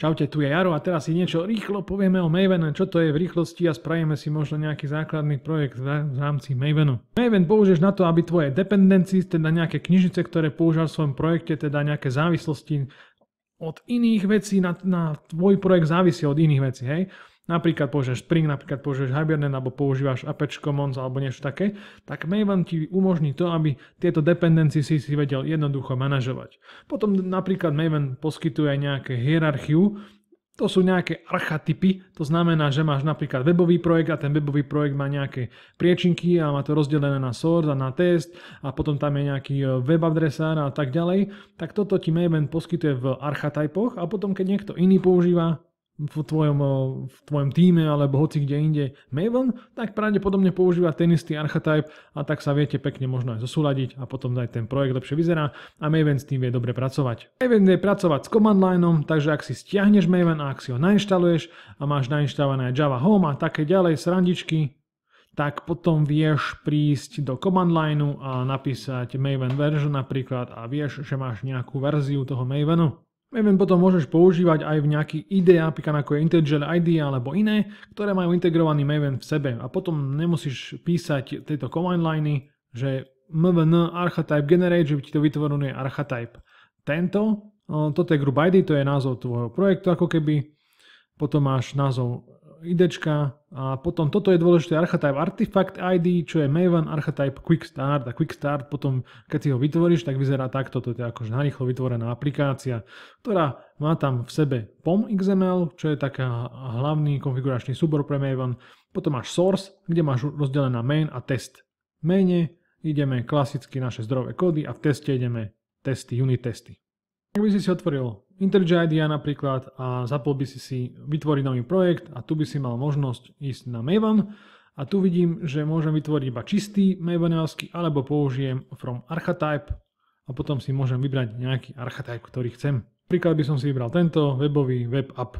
Čaute, tu je Jaro a teraz si niečo rýchlo povieme o Mavene, čo to je v rýchlosti a spravíme si možno nejaký základný projekt v rámci Mavenu. Maven použiješ na to, aby tvoje dependencies, teda nejaké knižnice, ktoré používaš v svojom projekte, teda nejaké závislosti od iných vecí na, na tvoj projekt závisí od iných vecí, hej napríklad použiješ Spring, napríklad použiješ Hibernate alebo používaš Apache Commons alebo niečo také, tak Maven ti umožní to, aby tieto dependencie si si vedel jednoducho manažovať. Potom napríklad Maven poskytuje aj nejaké hierarchiu, to sú nejaké archetypy, to znamená, že máš napríklad webový projekt a ten webový projekt má nejaké priečinky a má to rozdelené na source a na test a potom tam je nejaký e, web adresár a tak ďalej. Tak toto ti Maven poskytuje v archetypoch a potom keď niekto iný používa v tvojom, eh, v tvojom týme alebo hoci kde inde Maven, tak pravdepodobne používa ten istý archetype a tak sa viete pekne možno aj zosúľadiť a potom aj ten projekt lepšie vyzerá a Maven s tým vie dobre pracovať. Maven vie pracovať s command lineom, takže ak si stiahneš Maven a ak si ho nainštaluješ a máš nainštalované Java Home a také ďalej srandičky, tak potom vieš prísť do command lineu a napísať Maven version napríklad a vieš, že máš nejakú verziu toho Mavenu. Maven potom môžeš používať aj v nejaký IDE napríklad ako je IntelliJ ID alebo iné, ktoré majú integrovaný Maven v sebe a potom nemusíš písať tieto command liney, že mvn archetype generate, že by ti to vytvoril archetype. Tento, toto je group ID, to je názov tvojho projektu ako keby, potom máš názov idečka a potom toto je dôležité archetype artifact ID, čo je Maven archetype quick start a quick start potom, keď si ho vytvoríš, tak vyzerá takto, to je teda akože narýchlo vytvorená aplikácia, ktorá má tam v sebe POM XML, čo je taká hlavný konfiguračný súbor pre Maven, potom máš source, kde máš rozdelená main a test. maine ideme klasicky naše zdrojové kódy a v teste ideme testy, unit testy. Ak by si si otvoril IntelliJ IDEA napríklad a zapol by si si vytvoriť nový projekt a tu by si mal možnosť ísť na Maven a tu vidím, že môžem vytvoriť iba čistý Mavenovský alebo použijem from archetype a potom si môžem vybrať nejaký archetype, ktorý chcem. Príklad by som si vybral tento webový web app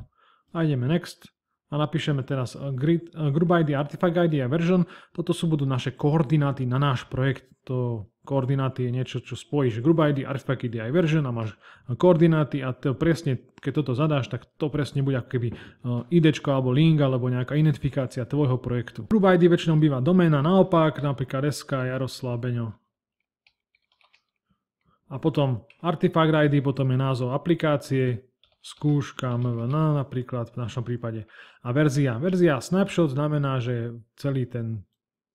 a ideme next a napíšeme teraz grid, eh, group ID, artifact ID a version. Toto sú budú naše koordináty na náš projekt. To koordináty je niečo, čo spojíš group ID, artifact ID aj version a máš koordináty a to presne, keď toto zadáš, tak to presne bude ako keby eh, ID alebo link alebo nejaká identifikácia tvojho projektu. Group ID väčšinou býva doména naopak, napríklad SK, Jaroslav, Beňo. A potom artifact ID, potom je názov aplikácie, skúška MVN napríklad v našom prípade. A verzia. Verzia snapshot znamená, že celý ten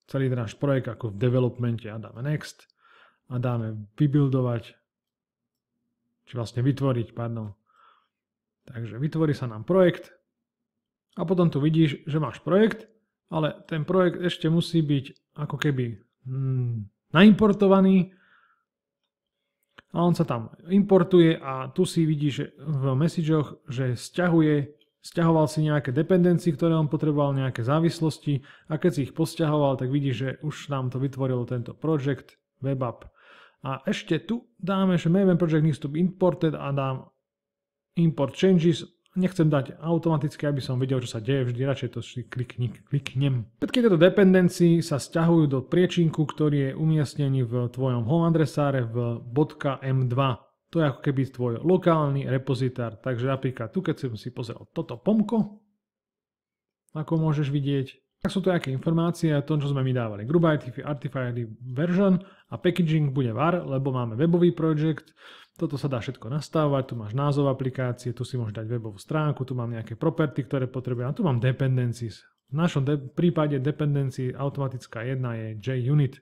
celý náš projekt ako v developmente a dáme next a dáme vybuildovať či vlastne vytvoriť, pardon. Takže vytvorí sa nám projekt a potom tu vidíš, že máš projekt, ale ten projekt ešte musí byť ako keby hmm, naimportovaný a on sa tam importuje a tu si vidíš v messageoch, že sťahuje. Sťahoval si nejaké dependencie, ktoré on potreboval, nejaké závislosti a keď si ich posťahoval, tak vidíš, že už nám to vytvoril tento project, app. A ešte tu dáme, že maven project needs to be imported a dám import changes. Nechcem dať automaticky, aby som videl, čo sa deje vždy, radšej to vždy klikni, kliknem. Všetky tieto dependencie sa stiahujú do priečinku, ktorý je umiestnený v tvojom home adresáre v .m2. To je ako keby tvoj lokálny repozitár. Takže napríklad tu, keď som si pozrel toto pomko, ako môžeš vidieť, tak sú to nejaké informácie o tom, čo sme mi dávali. Grubá Artifacty version a packaging bude var, lebo máme webový projekt. Toto sa dá všetko nastavovať, tu máš názov aplikácie, tu si môžeš dať webovú stránku, tu mám nejaké property, ktoré potrebujem, a tu mám dependencies. V našom de- prípade dependency automatická jedna je JUnit.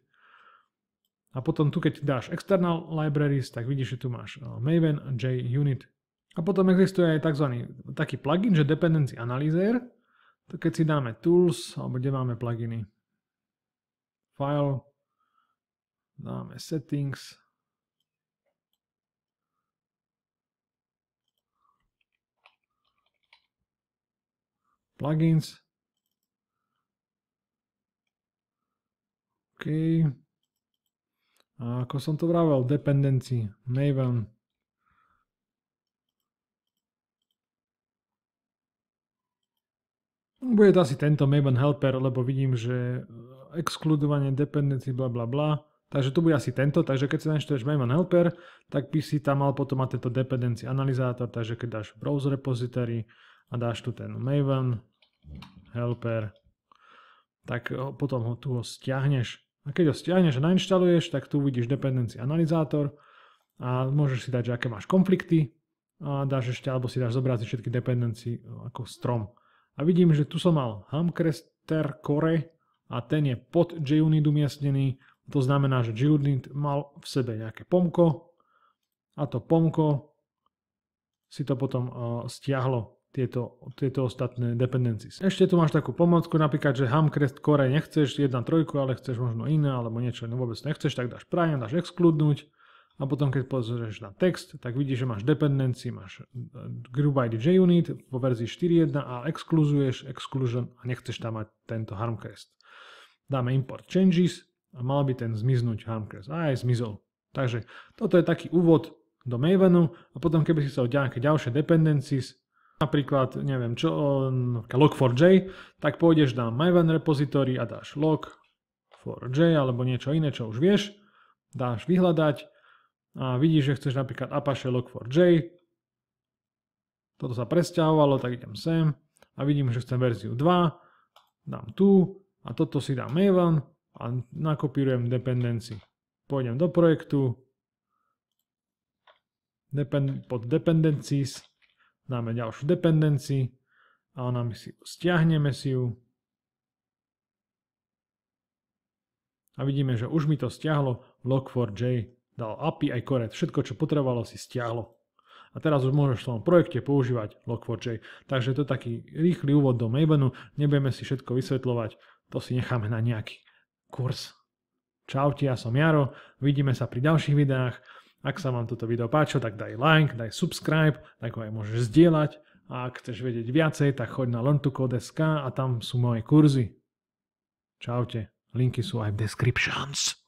A potom tu, keď dáš external libraries, tak vidíš, že tu máš eh, Maven JUnit. A potom existuje aj tzv. taký plugin, že dependency analyzer, to keď si dáme tools, alebo kde máme pluginy. File, dáme settings, plugins. OK. A ako som to vravel, dependency, Maven, Bude to asi tento Maven Helper, lebo vidím, že exkludovanie dependency bla bla bla. Takže to bude asi tento, takže keď si nainštaluješ Maven Helper, tak by si tam mal potom mať tento dependency analyzátor, takže keď dáš browser repository a dáš tu ten Maven Helper, tak potom ho tu ho stiahneš. A keď ho stiahneš a nainštaluješ, tak tu vidíš dependency analyzátor a môžeš si dať, že aké máš konflikty a dáš ešte, alebo si dáš zobrať všetky dependency no, ako strom. A vidím, že tu som mal Hamcrester Core a ten je pod JUnit umiestnený. To znamená, že JUnit mal v sebe nejaké pomko a to pomko si to potom e, stiahlo tieto, tieto ostatné dependencies. Ešte tu máš takú pomocku, napríklad, že Hamcrest Core nechceš 1.3, ale chceš možno iné, alebo niečo no vôbec nechceš, tak dáš prime, dáš exkludnúť a potom keď pozrieš na text, tak vidíš, že máš dependency, máš e, group ID JUnit vo verzii 4.1 a exkluzuješ exclusion a nechceš tam mať tento harmcast. Dáme import changes a mal by ten zmiznúť harmcast. a aj zmizol. Takže toto je taký úvod do Mavenu a potom keby si chcel nejaké ďalšie dependencies, napríklad, neviem čo, log4j, tak pôjdeš na Maven repository a dáš log4j alebo niečo iné, čo už vieš, dáš vyhľadať a vidíš, že chceš napríklad Apache Log4j, toto sa presťahovalo, tak idem sem a vidím, že chcem verziu 2, dám tu a toto si dám Maven a nakopírujem dependenci. Pôjdem do projektu, pod dependencies, dáme ďalšiu dependenci a ona my si stiahneme si ju. A vidíme, že už mi to stiahlo log4j. Dal API aj koret, všetko čo potrebovalo si stiahlo. A teraz už môžeš v tom projekte používať Log4j. Takže to je taký rýchly úvod do Mavenu, nebudeme si všetko vysvetľovať, to si necháme na nejaký kurz. Čaute, ja som Jaro, vidíme sa pri ďalších videách. Ak sa vám toto video páčilo, tak daj like, daj subscribe, tak ho aj môžeš zdieľať. A ak chceš vedieť viacej, tak choď na learntocode.sk a tam sú moje kurzy. Čaute, linky sú aj v descriptions.